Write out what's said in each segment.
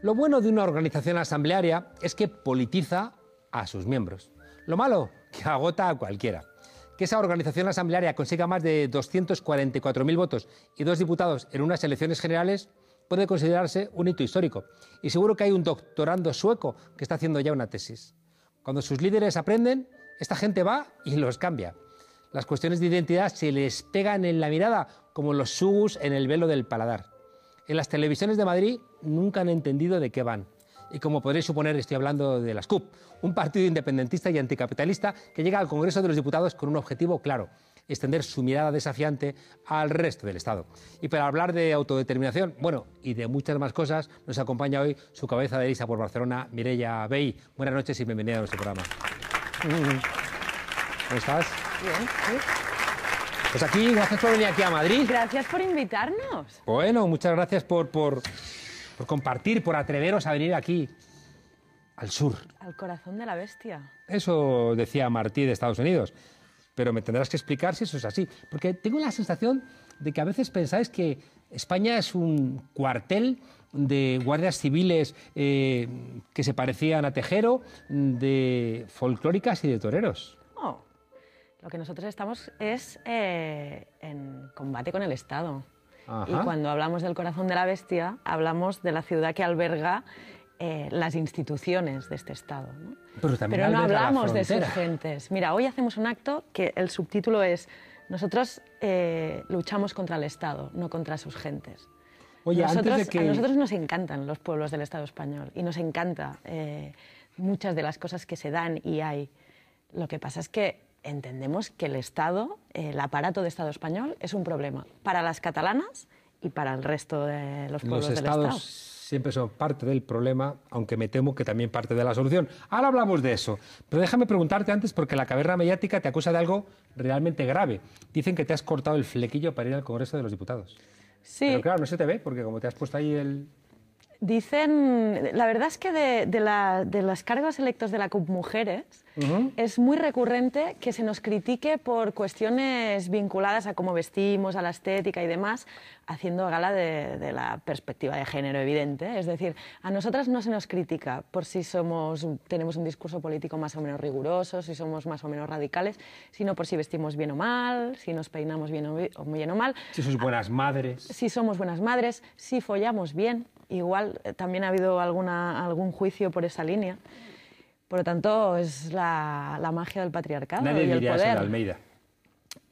Lo bueno de una organización asamblearia es que politiza a sus miembros. Lo malo, que agota a cualquiera. Que esa organización asamblearia consiga más de 244.000 votos y dos diputados en unas elecciones generales puede considerarse un hito histórico. Y seguro que hay un doctorando sueco que está haciendo ya una tesis. Cuando sus líderes aprenden, esta gente va y los cambia. Las cuestiones de identidad se les pegan en la mirada como los sugus en el velo del paladar. En las televisiones de Madrid nunca han entendido de qué van. Y como podréis suponer, estoy hablando de las CUP, un partido independentista y anticapitalista que llega al Congreso de los Diputados con un objetivo claro, extender su mirada desafiante al resto del Estado. Y para hablar de autodeterminación, bueno, y de muchas más cosas, nos acompaña hoy su cabeza de lista por Barcelona, Mireia Bey. Buenas noches y bienvenida a nuestro programa. ¿eh? ¿Cómo estás? Bien, ¿eh? Pues aquí, gracias por venir aquí a Madrid. Gracias por invitarnos. Bueno, muchas gracias por, compartir, por atreveros a venir aquí al sur. Al corazón de la bestia. Eso decía Martí de Estados Unidos. Pero me tendrás que explicar si eso es así. Porque tengo la sensación de que a veces pensáis que España es un cuartel de guardias civiles eh, que se parecían a Tejero, de folclóricas y de toreros. Oh. Lo que nosotros estamos es eh, en combate con el Estado. Y cuando hablamos del corazón de la bestia, hablamos de la ciudad que alberga eh, las instituciones de este Estado. Pero, no hablamos de sus gentes. Mira, hoy hacemos un acto que el subtítulo es Nosotros eh, luchamos contra el Estado, no contra sus gentes. Oye, nosotros, antes de que... A nosotros nos encantan los pueblos del Estado español y nos encanta muchas de las cosas que se dan y hay. Lo que pasa es que entendemos que el Estado, el aparato de Estado español, es un problema para las catalanas y para el resto de los pueblos los del Siempre son parte del problema, aunque me temo que también parte de la solución. Ahora hablamos de eso, pero déjame preguntarte antes porque la caverna mediática te acusa de algo realmente grave. Dicen que te has cortado el flequillo para ir al Congreso de los Diputados. Sí. Pero claro, no se te ve porque como te has puesto ahí el, Dicen, la verdad es que de, las cargas electos de la CUP Mujeres es muy recurrente que se nos critique por cuestiones vinculadas a cómo vestimos, a la estética y demás, haciendo gala de, la perspectiva de género evidente. Es decir, a nosotras no se nos critica por si somos, tenemos un discurso político más o menos riguroso, si somos más o menos radicales, sino por si vestimos bien o mal, si nos peinamos bien o, bien o mal. Si somos buenas madres. Si somos buenas madres, si follamos bien Igual eh, también ha habido alguna, algún juicio por esa línea. Por lo tanto, es la, magia del patriarcado. Nadie y de Almeida.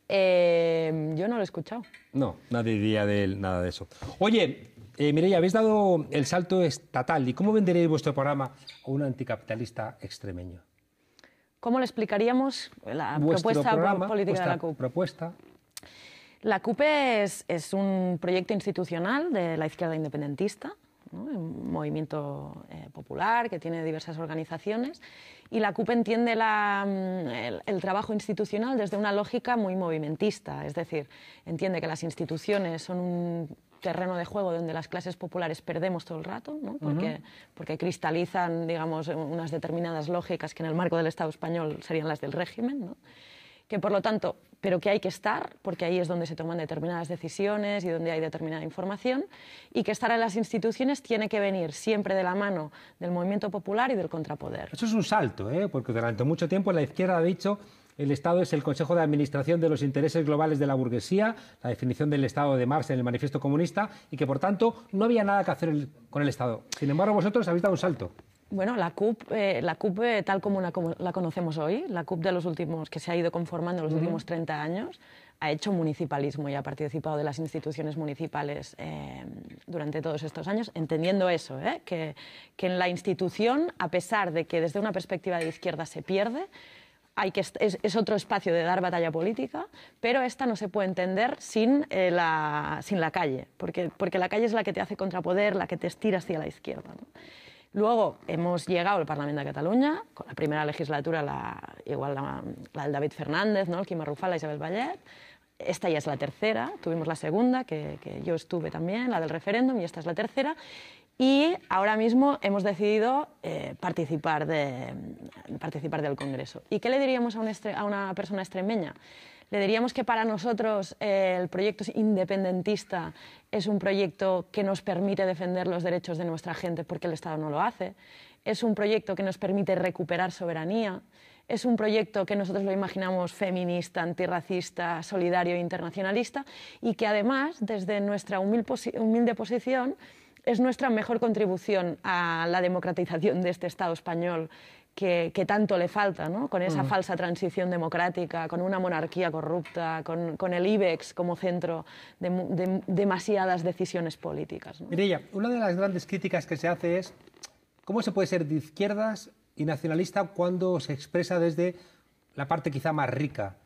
Eh, yo no lo he escuchado. No, nadie diría de nada de eso. Oye, eh, Mireia, habéis dado el salto estatal. ¿Y cómo venderéis vuestro programa a un anticapitalista extremeño? ¿Cómo le explicaríamos la propuesta política de la CUP? La CUP es, es, un proyecto institucional de la izquierda independentista un movimiento eh, popular que tiene diversas organizaciones, y la CUP entiende mm, el, trabajo institucional desde una lógica muy movimentista, es decir, entiende que las instituciones son un terreno de juego donde las clases populares perdemos todo el rato, porque, cristalizan digamos, unas determinadas lógicas que en el marco del Estado español serían las del régimen que por lo tanto, pero que hay que estar, porque ahí es donde se toman determinadas decisiones y donde hay determinada información, y que estar en las instituciones tiene que venir siempre de la mano del movimiento popular y del contrapoder. Eso es un salto, ¿eh? porque durante mucho tiempo la izquierda ha dicho el Estado es el Consejo de Administración de los Intereses Globales de la Burguesía, la definición del Estado de Marx en el Manifiesto Comunista, y que por tanto no había nada que hacer con el Estado. Sin embargo, vosotros habéis dado un salto. Bueno, la CUP, eh, la CUP eh, tal como la, conocemos hoy, la CUP de los últimos, que se ha ido conformando en los últimos 30 años, ha hecho municipalismo y ha participado de las instituciones municipales em, durante todos estos años, entendiendo eso, ¿eh? que, en la institución, a pesar de que desde una perspectiva de izquierda se pierde, hay que, es, otro espacio de dar batalla política, pero esta no se puede entender sin, la, calle, porque, la calle es la que te hace contrapoder, la que te estira hacia la izquierda. Luego hemos llegado al Parlamento de Cataluña, con la primera legislatura, la, igual la, del David Fernández, ¿no? el Quima la Isabel Vallet. Esta ya es la tercera, tuvimos la segunda, que, yo estuve también, la del referéndum, y esta es la tercera. Y ahora mismo hemos decidido eh, participar, del Congreso. ¿Y qué le diríamos a una persona extremeña? Le diríamos que para nosotros eh, el proyecto independentista es un proyecto que nos permite defender los derechos de nuestra gente porque el Estado no lo hace. Es un proyecto que nos permite recuperar soberanía. Es un proyecto que nosotros lo imaginamos feminista, antirracista, solidario e internacionalista y que además, desde nuestra humilde posición, es nuestra mejor contribución a la democratización de este Estado español que, tanto le falta, con esa mm. falsa transición democrática, con una monarquía corrupta, con, el IBEX como centro de, demasiadas decisiones políticas. ¿no? una de las grandes críticas que se hace es cómo se puede ser de izquierdas y nacionalista cuando se expresa desde la parte quizá más rica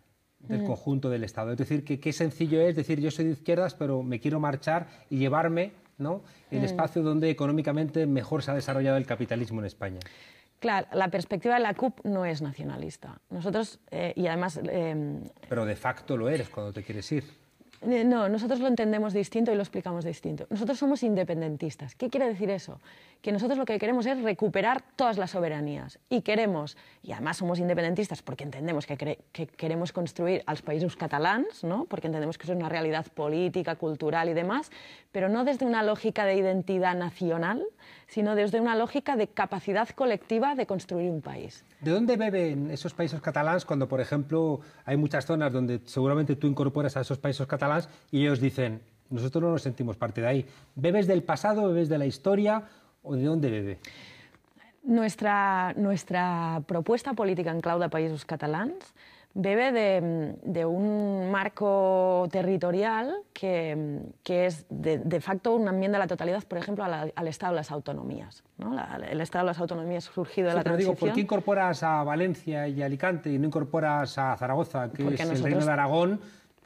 del mm. conjunto del Estado. Es decir, qué sencillo es decir yo soy de izquierdas, pero me quiero marchar y llevarme el mm. espacio donde económicamente mejor se ha desarrollado el capitalismo en España. Claro, la perspectiva de la CUP no es nacionalista. Nosotros, eh, y además... Em, Pero de facto lo eres cuando te quieres ir. Eh, no, nosotros lo entendemos distinto y lo explicamos distinto. Nosotros somos independentistas. ¿Qué quiere decir eso? Que nosotros lo que queremos es recuperar todas las soberanías. Y queremos, y además somos independentistas porque entendemos que, queremos construir a los países catalans, ¿no? porque entendemos que eso es una realidad política, cultural y demás, pero no desde una lógica de identidad nacional, sino desde una lógica de capacidad colectiva de construir un país. ¿De dónde beben esos países catalans cuando, por ejemplo, hay muchas zonas donde seguramente tú incorporas a esos países catalanes? y ellos dicen, nosotros no nos sentimos parte de ahí. ¿Bebes del pasado, bebes de la historia o de dónde bebe? Nuestra, propuesta política en clau países Catalans bebe de, un marco territorial que, es de, facto una enmienda a la totalidad, por ejemplo, al Estado de las Autonomías. el Estado de las Autonomías surgido de la pero Digo, ¿Por qué incorporas a Valencia y Alicante y no incorporas a Zaragoza, que es el reino de Aragón?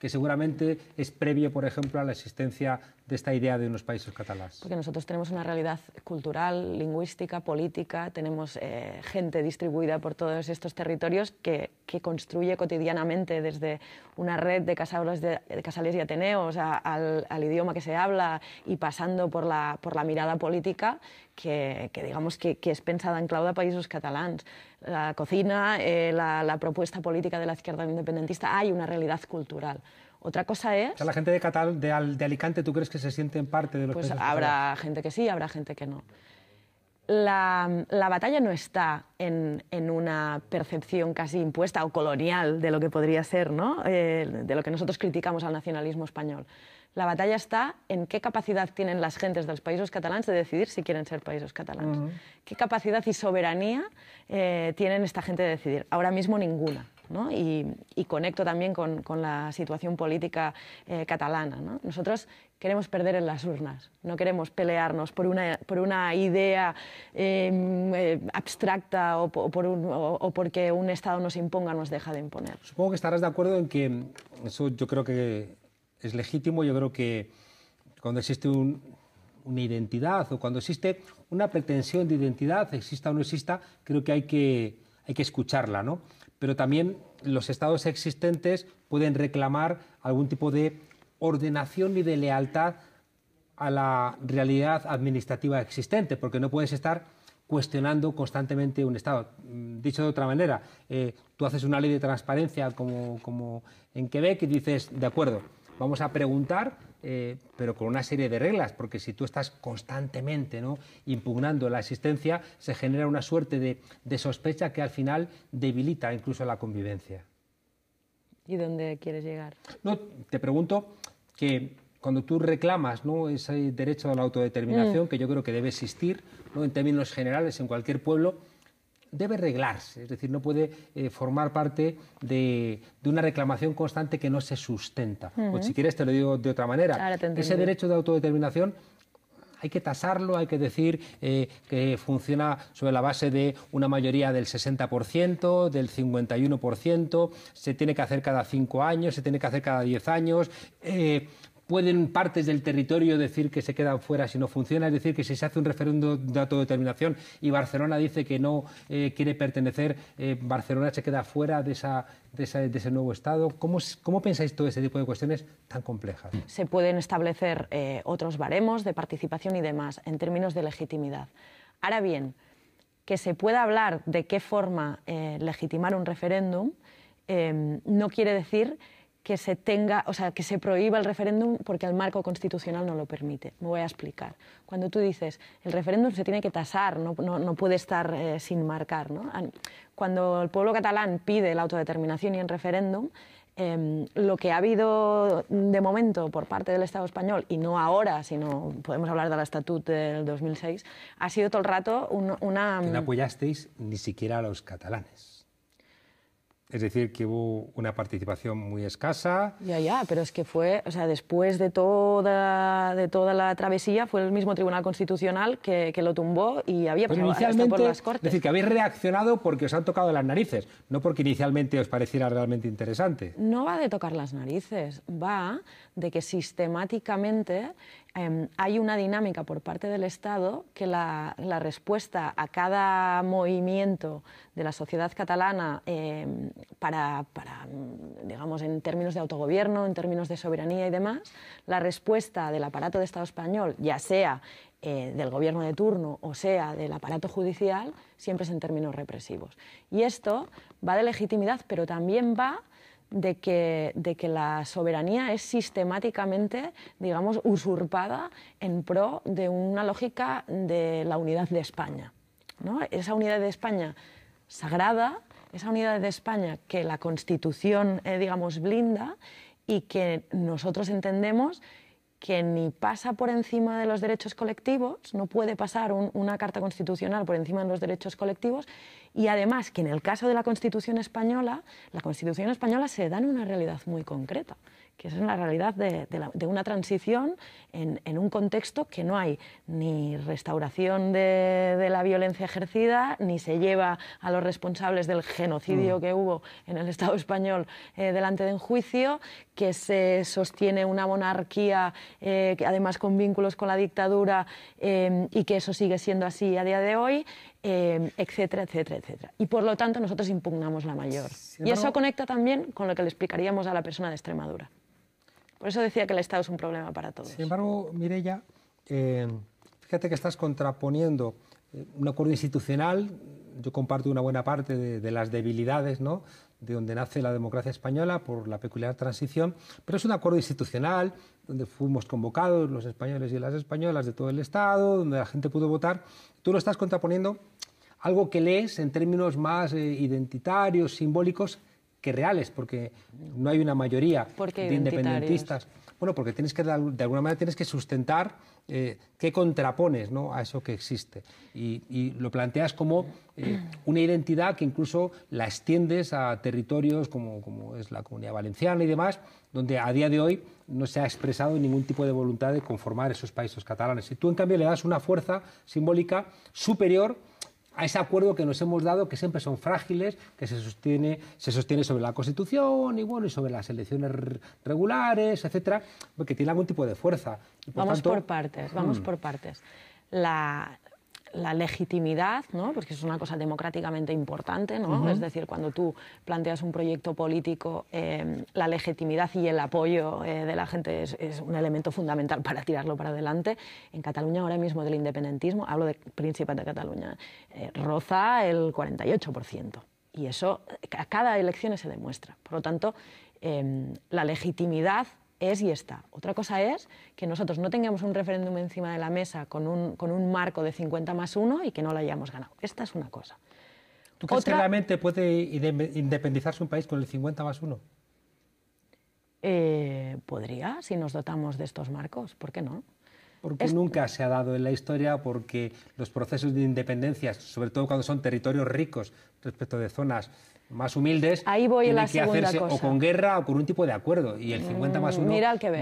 que seguramente es previo, por ejemplo, a la existencia de esta idea de unos países catalanes? Porque nosotros tenemos una realidad cultural, lingüística, política, tenemos eh, gente distribuida por todos estos territorios que, construye cotidianamente desde una red de, casales, de, casales y ateneos al, idioma que se habla y pasando por la, mirada política que, que digamos que, es pensada en clau de países catalans. La cocina, eh, la propuesta política de la izquierda independentista, hay una realidad cultural. Otra cosa es... O sea, la gente de, de, Alicante, ¿tú crees que se sienten parte de los Pues habrá gente que sí, habrá gente que no. La, batalla no está en, una percepción casi impuesta o colonial de lo que podría ser, ¿no? Eh, de lo que nosotros criticamos al nacionalismo español. La batalla está en qué capacidad tienen las gentes de los países catalanes de decidir si quieren ser países catalanes. Qué capacidad y soberanía eh, tienen esta gente de decidir. Ahora mismo ninguna y, conecto también con, la situación política eh, catalana. Nosotros queremos perder en las urnas, no queremos pelearnos por una, idea em, eh, abstracta o, porque un Estado nos imponga, o nos deja de imponer. Supongo que estarás de acuerdo en que eso yo creo que es legítimo, yo creo que cuando existe una identidad o cuando existe una pretensión de identidad, exista o no exista, creo que hay que hay que escucharla, ¿no? Pero también los estados existentes pueden reclamar algún tipo de ordenación y de lealtad a la realidad administrativa existente, porque no puedes estar cuestionando constantemente un Estado. Mm, dicho de otra manera, eh, tú haces una ley de transparencia como, como en Quebec y dices, de acuerdo, vamos a preguntar eh, pero con una serie de reglas, porque si tú estás constantemente impugnando la existencia, se genera una suerte de, sospecha que al final debilita incluso la convivencia. ¿Y dónde quieres llegar? No, te pregunto que cuando tú reclamas ese derecho a la autodeterminación, mm. que yo creo que debe existir ¿no? en términos generales en cualquier pueblo, debe arreglarse, es decir, no puede eh, formar parte de, una reclamación constante que no se sustenta. si quieres te lo digo de otra manera. Ese derecho de autodeterminación hay que tasarlo, hay que decir eh, que funciona sobre la base de una mayoría del 60%, del 51%, se tiene que hacer cada cinco años, se tiene que hacer cada diez años. Eh, pueden partes del territorio decir que se quedan fuera si no funciona, es decir, que si se hace un referéndum de autodeterminación y Barcelona dice que no eh, quiere pertenecer, eh, Barcelona se queda fuera de, ese nuevo Estado. ¿Cómo, pensáis todo ese tipo de cuestiones tan complejas? Mm. Se pueden establecer eh, otros baremos de participación y demás en términos de legitimidad. Ahora bien, que se pueda hablar de qué forma legitimar un referéndum no quiere decir que se tenga, o sea, que se prohíba el referéndum porque el marco constitucional no lo permite. Me voy a explicar. Cuando tú dices el referéndum se tiene que tasar, no, puede estar eh, sin marcar, Cuando el pueblo catalán pide la autodeterminación y el referéndum, em, lo que ha habido de momento por parte del Estado español, y no ahora, sino podemos hablar de la estatut del 2006, ha sido todo el rato una... no em, apoyasteis ni siquiera a los catalanes. Es decir, que hubo una participación muy escasa. Ya, ya, pero es que fue, o sea, después de toda, de toda la travesía, fue el mismo Tribunal Constitucional que, lo tumbó y había pues por las Cortes. Es decir, que habéis reaccionado porque os han tocado las narices, no porque inicialmente os pareciera realmente interesante. No va de tocar las narices, va de que sistemáticamente Em, hay una dinámica por parte del Estado que la, respuesta a cada movimiento de la sociedad catalana em, para, digamos, en términos de autogobierno, en términos de soberanía y demás, la respuesta del aparato de Estado español, ya sea eh, del gobierno de turno o sea del aparato judicial, siempre es en términos represivos. Y esto va de legitimidad, pero también va de que, la soberanía es sistemáticamente, digamos, usurpada en pro de una lógica de la unidad de España. ¿no? Esa unidad de España sagrada, esa unidad de España que la Constitución, eh, digamos, blinda y que nosotros entendemos que ni pasa por encima de los derechos colectivos, no puede pasar una carta constitucional por encima de los derechos colectivos, y además que en el caso de la Constitución española, la Constitución española se da en una realidad muy concreta, que es la realidad de, una transición en, un contexto que no hay ni restauración de, la violencia ejercida, ni se lleva a los responsables del genocidio mm. que hubo en el Estado español eh, delante de un juicio, que se sostiene una monarquía, eh, que además con vínculos con la dictadura, eh, y que eso sigue siendo así a día de hoy, etcétera, etcétera, etcétera. Y por lo tanto nosotros impugnamos la mayor. y eso conecta también con lo que le explicaríamos a la persona de Extremadura. Por eso decía que el Estado es un problema para todos. Sin embargo, Mirella, eh, fíjate que estás contraponiendo eh, un acuerdo institucional, yo comparto una buena parte de, las debilidades ¿no? de donde nace la democracia española por la peculiar transición, pero es un acuerdo institucional donde fuimos convocados los españoles y las españolas de todo el Estado, donde la gente pudo votar. Tú lo estás contraponiendo algo que lees en términos más eh, identitarios, simbólicos, que reales, porque no hay una mayoría de independentistas. Bueno, porque tienes que, de alguna manera, tienes que sustentar eh, qué contrapones ¿no? a eso que existe. Y, lo planteas como eh, una identidad que incluso la extiendes a territorios como, como es la Comunidad Valenciana y demás, donde a día de hoy no se ha expresado ningún tipo de voluntad de conformar esos países catalanes. Y tú, en cambio, le das una fuerza simbólica superior a ese acuerdo que nos hemos dado, que siempre son frágiles, que se sostiene, se sostiene sobre la Constitución y bueno, y sobre las elecciones regulares, etcétera, porque tiene algún tipo de fuerza. vamos por partes, vamos mm. por partes. La, la legitimidad, ¿no? porque es una cosa democráticamente importante, ¿no? es decir, cuando tú planteas un proyecto político, eh, la legitimidad y el apoyo eh, de la gente es, un elemento fundamental para tirarlo para adelante. En Cataluña ahora mismo del independentismo, hablo de Príncipe de Cataluña, eh, roza el 48%. Y eso a cada elección se demuestra. Por lo tanto, la legitimidad es y está. Otra cosa es que nosotros no tengamos un referéndum encima de la mesa con un, con un marco de 50 más 1 y que no lo hayamos ganado. Esta es una cosa. ¿Tú crees que realmente puede independizarse un país con el 50 más 1? Eh, podría, si nos dotamos de estos marcos, ¿por qué no? Porque nunca se ha dado en la historia, porque los procesos de independencia, sobre todo cuando son territorios ricos respecto de zonas más humildes, que hacerse o con guerra o con un tipo de acuerdo. Y el 50 más 1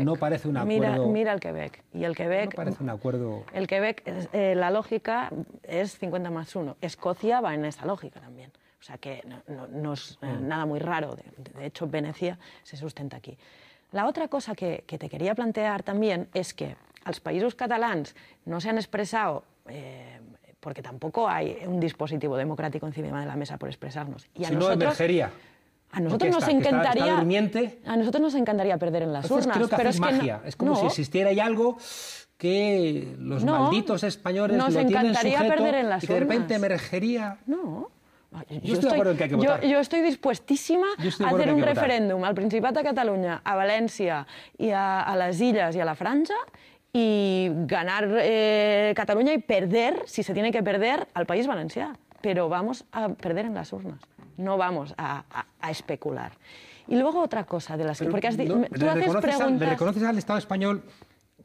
no parece un acuerdo. Mira, el Quebec. Y el Quebec. parece un acuerdo. El Quebec, eh, la lógica es 50 más 1. Escocia va en esa lógica también. O sea que no, es eh, mm. nada muy raro. De, hecho, Venecia se sustenta aquí. La otra cosa que te quería plantear también es que los países catalans no se han expresado eh, porque tampoco hay un dispositivo democrático encima de la mesa por expresarnos. Y a si nosotros, no emergería. A nosotros nos encantaría. a nosotros nos encantaría perder en las urnas. que es magia. es como si existiera algo que los no, malditos españoles nos encantaría perder en las urnas. que de repente emergería. No. Yo, estoy, dispuestísima a hacer un referéndum al Principat de Cataluña, a Valencia, y a, las Islas y a la Franja y ganar eh, Cataluña y perder, si se tiene que perder, al País Valenciá. Pero vamos a perder en las urnas, no vamos a, especular. Y luego otra cosa de las que... Porque has, tú haces preguntas... ¿Le reconoces al Estado español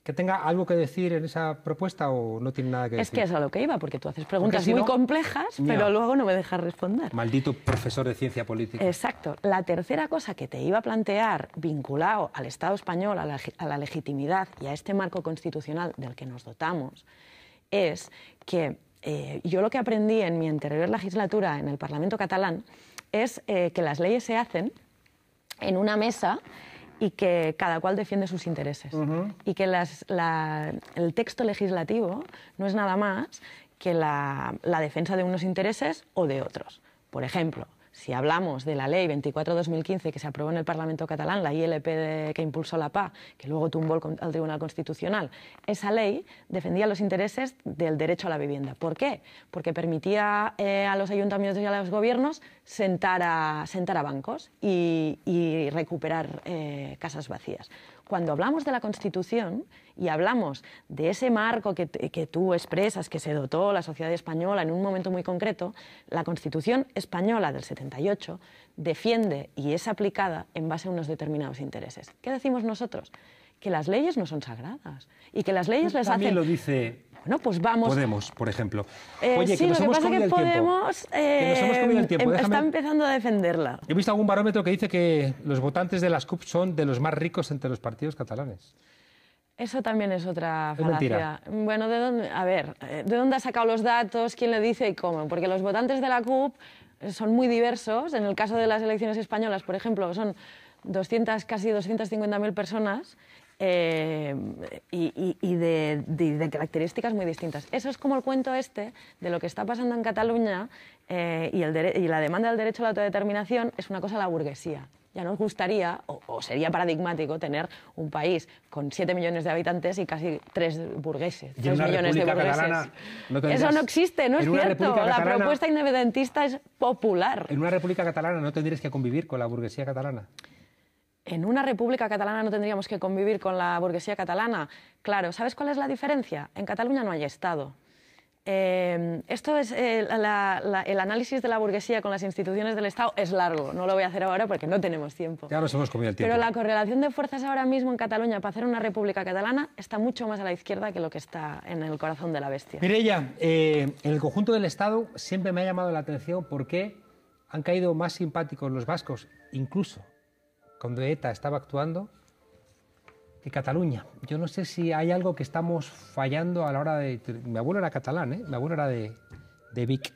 que tenga algo que decir en esa propuesta o no tiene nada que decir. Es que es a lo que iba, porque tú haces preguntas muy complejas, pero luego no me dejas responder. Maldito profesor de ciencia política. Exacto. La tercera cosa que te iba a plantear, vinculado al Estado español, a la, legitimidad y a este marco constitucional del que nos dotamos, es que eh, yo lo que aprendí en mi anterior legislatura en el Parlamento catalán es eh, que las leyes se hacen en una mesa y que cada cual defiende sus intereses. Y que el texto legislativo no es nada más que la, la defensa de unos intereses o de otros. Por ejemplo, si hablamos de la ley 24-2015 que se aprobó en el Parlamento catalán, la ILP que impulsó la PA, que luego tumbó al Tribunal Constitucional, esa ley defendía los intereses del derecho a la vivienda. ¿Por qué? Porque permitía eh, a los ayuntamientos y a los gobiernos sentar a, sentar a bancos y, recuperar eh, casas vacías cuando hablamos de la Constitución y hablamos de ese marco que, tú expresas, que se dotó la sociedad española en un momento muy concreto, la Constitución española del 78 defiende y es aplicada en base a unos determinados intereses. ¿Qué decimos nosotros? que las leyes no son sagradas y que las leyes pues les hacen... lo dice... Bueno, pues vamos... Podemos, por ejemplo. Oye, que nos hemos eh, comido el tiempo. Em, está empezando a defenderla. He visto algún barómetro que dice que los votantes de las CUP son de los más ricos entre los partidos catalanes. Eso también es otra falacia. bueno, ¿de dónde, a ver, eh, ¿de dónde ha sacado los datos? ¿Quién le dice y cómo? Porque los votantes de la CUP eh, son muy diversos. En el caso de las elecciones españolas, por ejemplo, son 200, casi 250.000 personas eh, y, de, características muy distintas. Eso es como el cuento este de lo que está pasando en Cataluña eh, y, la demanda del derecho a la autodeterminación es una cosa de la burguesía ya nos gustaría, o, sería paradigmático, tener un país con 7 millones de habitantes y casi 3 burgueses, 3 millones de burgueses. Eso no existe, no es cierto. la propuesta independentista es popular. En una república catalana no tendrías que convivir con la burguesía catalana en una república catalana no tendríamos que convivir con la burguesía catalana. Claro, ¿sabes cuál es la diferencia? En Cataluña no hay Estado. Em, esto es eh, el análisis de la burguesía con las instituciones del Estado es largo. No lo voy a hacer ahora porque no tenemos tiempo. Ya nos hemos comido el tiempo. Pero la correlación de fuerzas ahora mismo en Cataluña para hacer una república catalana está mucho más a la izquierda que lo que está en el corazón de la bestia. Mirella, eh, en el conjunto del Estado siempre me ha llamado la atención por qué han caído más simpáticos los vascos, incluso cuando ETA estaba actuando, que Cataluña. Yo no sé si hay algo que estamos fallando a la hora de... Mi abuelo era catalán, ¿eh? mi abuelo era de, Vic.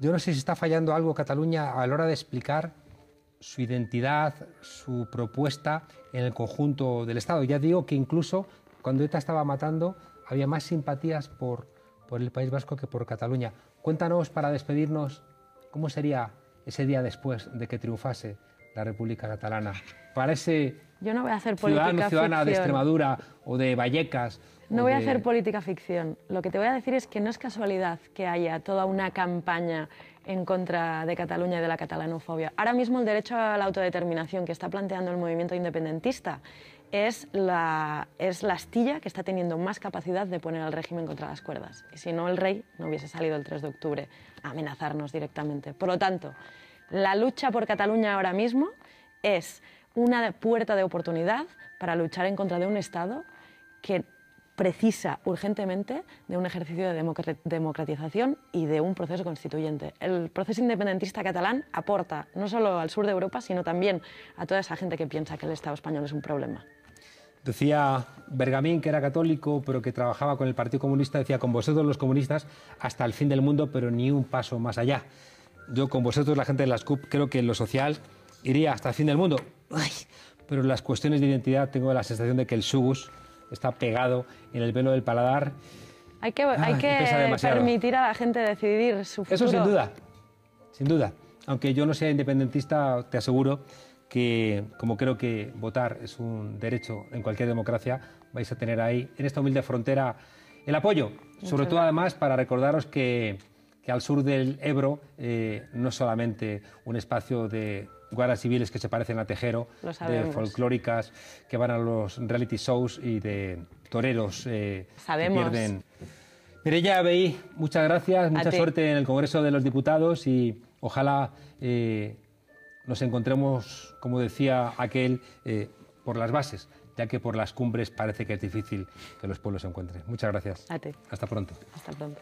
Yo no sé si está fallando algo Cataluña a la hora de explicar su identidad, su propuesta en el conjunto del Estado. Ya digo que incluso cuando ETA estaba matando había más simpatías por, por el País Vasco que por Cataluña. Cuéntanos para despedirnos cómo sería ese día después de que triunfase la República Catalana, para Yo no voy a hacer ciudadano ciudadana de Extremadura o de Vallecas. No voy a hacer política ficción. Lo que te voy a decir es que no es casualidad que haya toda una campaña en contra de Cataluña y de la catalanofobia. Ahora mismo el derecho a la autodeterminación que está planteando el movimiento independentista es la, es la astilla que está teniendo más capacidad de poner al régimen contra las cuerdas. Y si no, el rey no hubiese salido el 3 de octubre a amenazarnos directamente. Por lo tanto, la lucha por Cataluña ahora mismo es una puerta de oportunidad para luchar en contra de un Estado que precisa urgentemente de un ejercicio de democratización y de un proceso constituyente. El proceso independentista catalán aporta no solo al sur de Europa, sino también a toda esa gente que piensa que el Estado español es un problema. Decía Bergamín, que era católico, pero que trabajaba con el Partido Comunista, decía, con vosotros los comunistas hasta el fin del mundo, pero ni un paso más allá yo con vosotros, la gente de las CUP, creo que en lo social iría hasta el fin del mundo. pero en las cuestiones de identidad tengo la sensación de que el subus está pegado en el velo del paladar. Hay que, permitir a la gente decidir su futuro. Eso sin duda, sin duda. Aunque yo no sea independentista, te aseguro que, como creo que votar es un derecho en cualquier democracia, vais a tener ahí, en esta humilde frontera, el apoyo. sobre todo, además, para recordaros que que al sur del Ebro eh, no es solamente un espacio de guardas civiles que se parecen a Tejero, de folclóricas que van a los reality shows y de toreros eh, sabemos. que pierden. Mireya muchas gracias, mucha suerte en el Congreso de los Diputados y ojalá eh, nos encontremos, como decía aquel, por las bases, ya que por las cumbres parece que es difícil que los pueblos se encuentren. Muchas gracias. Hasta pronto. Hasta pronto.